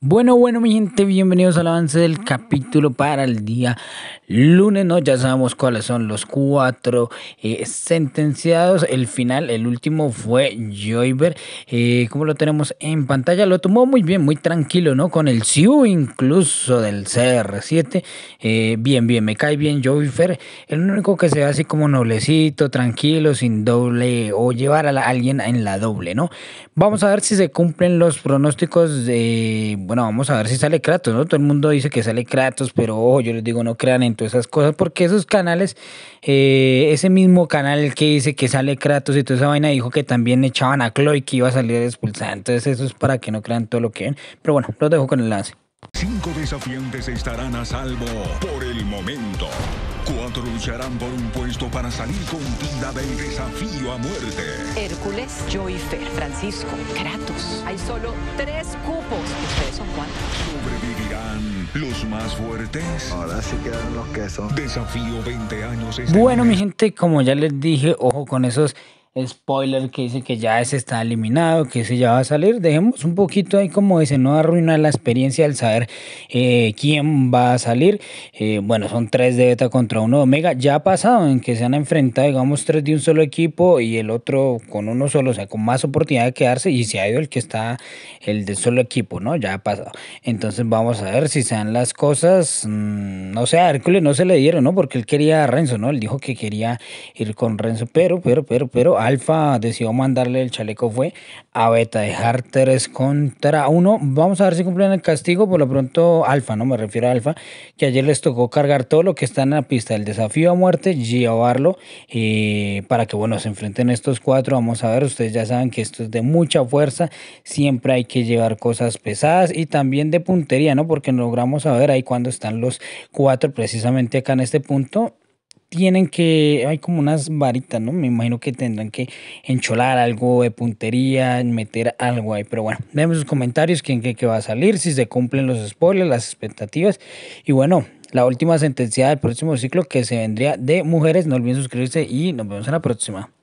Bueno, bueno, mi gente, bienvenidos al avance del capítulo para el día lunes, ¿no? Ya sabemos cuáles son los cuatro eh, sentenciados. El final, el último fue Joyver. Eh, como lo tenemos en pantalla, lo tomó muy bien, muy tranquilo, ¿no? Con el Siu incluso del CR7. Eh, bien, bien, me cae bien Joyver. El único que se ve así como noblecito, tranquilo, sin doble o llevar a, a alguien en la doble, ¿no? Vamos a ver si se cumplen los pronósticos de bueno, vamos a ver si sale Kratos, ¿no? Todo el mundo dice que sale Kratos, pero ojo, yo les digo, no crean en todas esas cosas, porque esos canales, eh, ese mismo canal que dice que sale Kratos y toda esa vaina dijo que también echaban a Chloe que iba a salir expulsada, entonces eso es para que no crean todo lo que ven, pero bueno, los dejo con el lance Cinco desafiantes estarán a salvo por el momento. Cuatro lucharán por un puesto para salir con vida del desafío a muerte. Hércules, Joyfer, Francisco, Kratos. Hay solo tres cupos. Ustedes son cuántos? ¿Sobrevivirán los más fuertes? Ahora sí quedan los quesos. Desafío 20 años. Bueno, mi gente, como ya les dije, ojo con esos spoiler que dice que ya ese está eliminado, que ese ya va a salir. Dejemos un poquito ahí como dice, no arruinar la experiencia al saber eh, quién va a salir. Eh, bueno, son tres de beta contra uno de omega. Ya ha pasado en que se han enfrentado, digamos, tres de un solo equipo y el otro con uno solo, o sea, con más oportunidad de quedarse y se ha ido el que está, el del solo equipo, ¿no? Ya ha pasado. Entonces vamos a ver si sean las cosas. Mm, no sé, a Hércules no se le dieron, ¿no? Porque él quería a Renzo, ¿no? Él dijo que quería ir con Renzo, pero, pero, pero, pero Alfa decidió mandarle el chaleco fue a Beta, dejar 3 contra 1. Vamos a ver si cumplen el castigo, por lo pronto Alfa, no me refiero a Alfa, que ayer les tocó cargar todo lo que está en la pista, del desafío a muerte, llevarlo y eh, para que bueno, se enfrenten estos cuatro. Vamos a ver, ustedes ya saben que esto es de mucha fuerza, siempre hay que llevar cosas pesadas y también de puntería, ¿no? Porque logramos saber ahí cuando están los cuatro precisamente acá en este punto tienen que, hay como unas varitas, ¿no? Me imagino que tendrán que encholar algo de puntería, meter algo ahí. Pero bueno, denme sus comentarios, quién que va a salir, si se cumplen los spoilers, las expectativas. Y bueno, la última sentencia del próximo ciclo que se vendría de mujeres. No olviden suscribirse y nos vemos en la próxima.